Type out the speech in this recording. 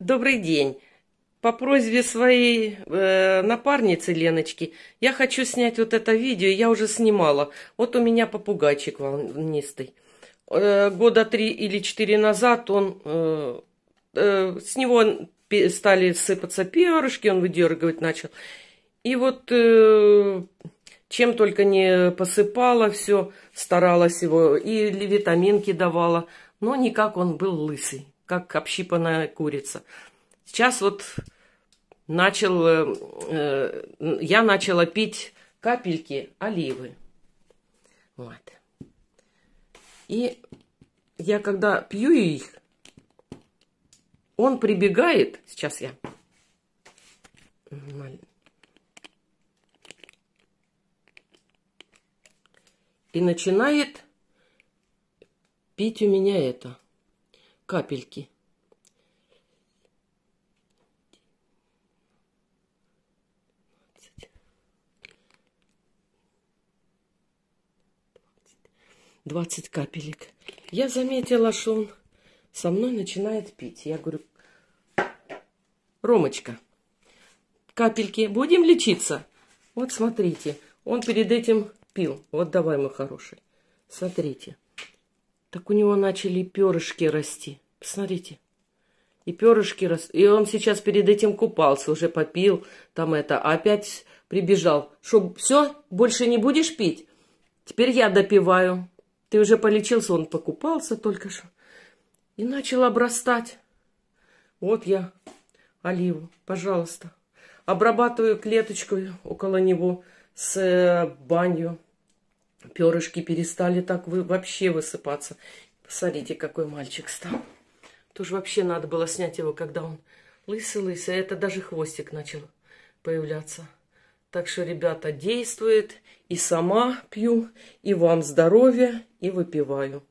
Добрый день. По просьбе своей э, напарницы Леночки я хочу снять вот это видео. Я уже снимала. Вот у меня попугайчик волнистый. Э, года три или четыре назад он э, э, с него стали сыпаться перышки, он выдергивать начал. И вот э, чем только не посыпала все, старалась его, и витаминки давала, но никак он был лысый как общипанная курица. Сейчас вот начал, э, я начала пить капельки оливы. Вот. И я когда пью их, он прибегает, сейчас я, и начинает пить у меня это – капельки. Двадцать капелек. Я заметила, что он со мной начинает пить. Я говорю, Ромочка, капельки, будем лечиться? Вот смотрите, он перед этим пил. Вот давай, мой хороший. Смотрите. Так у него начали перышки расти. Посмотрите. И перышки рос. И он сейчас перед этим купался, уже попил там это. А опять прибежал. Что, все, больше не будешь пить? Теперь я допиваю. Ты уже полечился, он покупался только что. И начал обрастать. Вот я оливу, пожалуйста. Обрабатываю клеточку около него с э, банью. Перышки перестали так вы, вообще высыпаться. Посмотрите, какой мальчик стал. Тоже вообще надо было снять его, когда он лысый-лысый. А это даже хвостик начал появляться. Так что, ребята, действует. И сама пью, и вам здоровья, и выпиваю.